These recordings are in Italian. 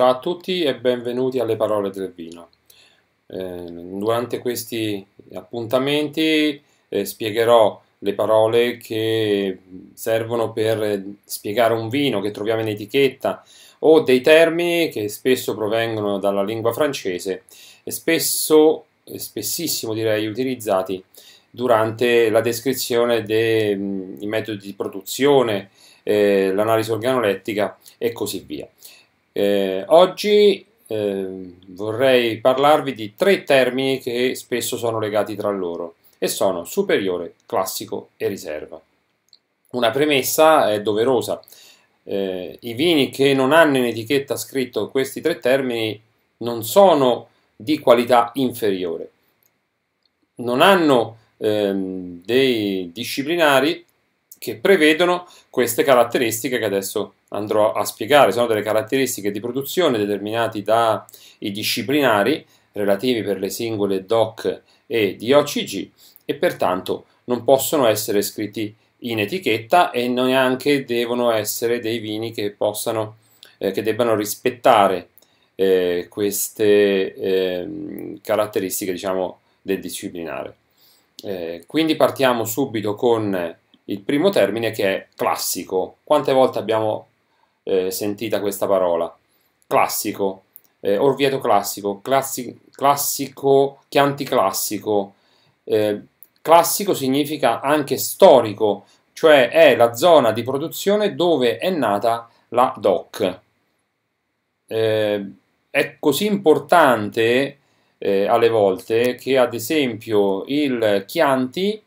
Ciao a tutti e benvenuti alle parole del vino. Eh, durante questi appuntamenti eh, spiegherò le parole che servono per spiegare un vino che troviamo in etichetta o dei termini che spesso provengono dalla lingua francese e spesso, spessissimo direi, utilizzati durante la descrizione dei mm, metodi di produzione, eh, l'analisi organolettica e così via. Eh, oggi eh, vorrei parlarvi di tre termini che spesso sono legati tra loro e sono superiore, classico e riserva. Una premessa è doverosa. Eh, I vini che non hanno in etichetta scritto questi tre termini non sono di qualità inferiore, non hanno ehm, dei disciplinari che prevedono queste caratteristiche che adesso andrò a spiegare. Sono delle caratteristiche di produzione determinate dai disciplinari relativi per le singole DOC e DOCG e pertanto non possono essere scritti in etichetta e neanche devono essere dei vini che, possano, eh, che debbano rispettare eh, queste eh, caratteristiche diciamo, del disciplinare. Eh, quindi partiamo subito con il primo termine che è classico. Quante volte abbiamo eh, sentita questa parola? Classico, eh, Orvieto classico, classi classico, Chianti classico. Eh, classico significa anche storico, cioè è la zona di produzione dove è nata la DOC. Eh, è così importante eh, alle volte che ad esempio il Chianti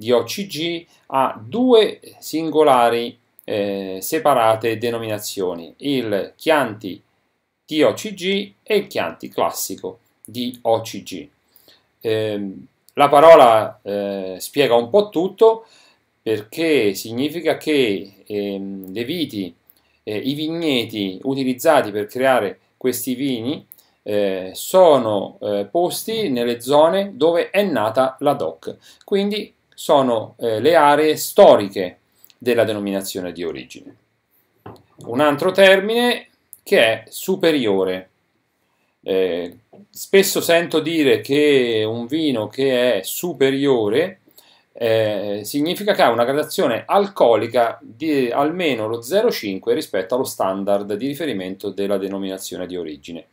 di OCG ha due singolari eh, separate denominazioni, il Chianti di e il Chianti classico di OCG. Eh, la parola eh, spiega un po' tutto perché significa che ehm, le viti, eh, i vigneti utilizzati per creare questi vini eh, sono eh, posti nelle zone dove è nata la DOC, quindi sono eh, le aree storiche della denominazione di origine. Un altro termine che è superiore. Eh, spesso sento dire che un vino che è superiore eh, significa che ha una gradazione alcolica di almeno lo 0,5 rispetto allo standard di riferimento della denominazione di origine.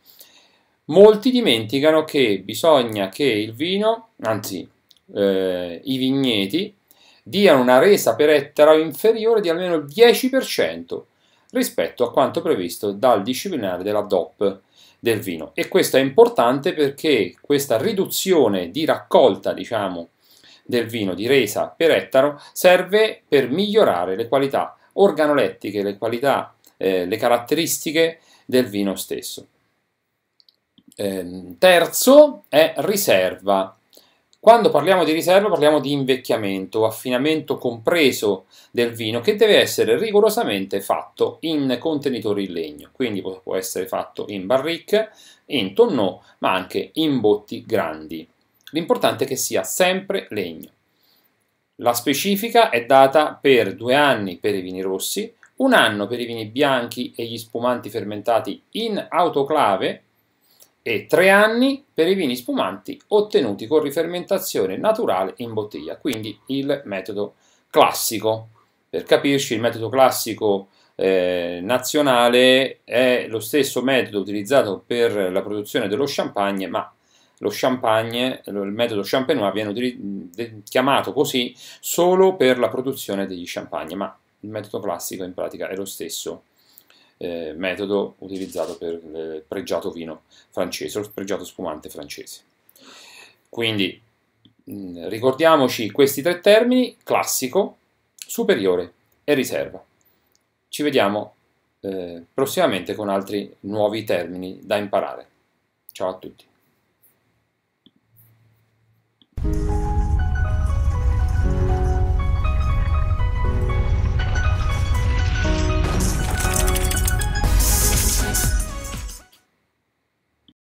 Molti dimenticano che bisogna che il vino, anzi eh, i vigneti diano una resa per ettaro inferiore di almeno il 10% rispetto a quanto previsto dal disciplinare della DOP del vino. E questo è importante perché questa riduzione di raccolta, diciamo, del vino di resa per ettaro serve per migliorare le qualità organolettiche, le qualità, eh, le caratteristiche del vino stesso. Eh, terzo è riserva. Quando parliamo di riserva parliamo di invecchiamento, affinamento compreso del vino che deve essere rigorosamente fatto in contenitori in legno, quindi può essere fatto in barrique, in tonneau, ma anche in botti grandi. L'importante è che sia sempre legno. La specifica è data per due anni per i vini rossi, un anno per i vini bianchi e gli spumanti fermentati in autoclave e 3 anni per i vini spumanti ottenuti con rifermentazione naturale in bottiglia, quindi il metodo classico. Per capirci, il metodo classico eh, nazionale è lo stesso metodo utilizzato per la produzione dello champagne, ma lo champagne, il metodo champenois viene chiamato così solo per la produzione degli champagne, ma il metodo classico in pratica è lo stesso eh, metodo utilizzato per il eh, pregiato vino francese, il pregiato spumante francese. Quindi mm, ricordiamoci questi tre termini, classico, superiore e riserva. Ci vediamo eh, prossimamente con altri nuovi termini da imparare. Ciao a tutti.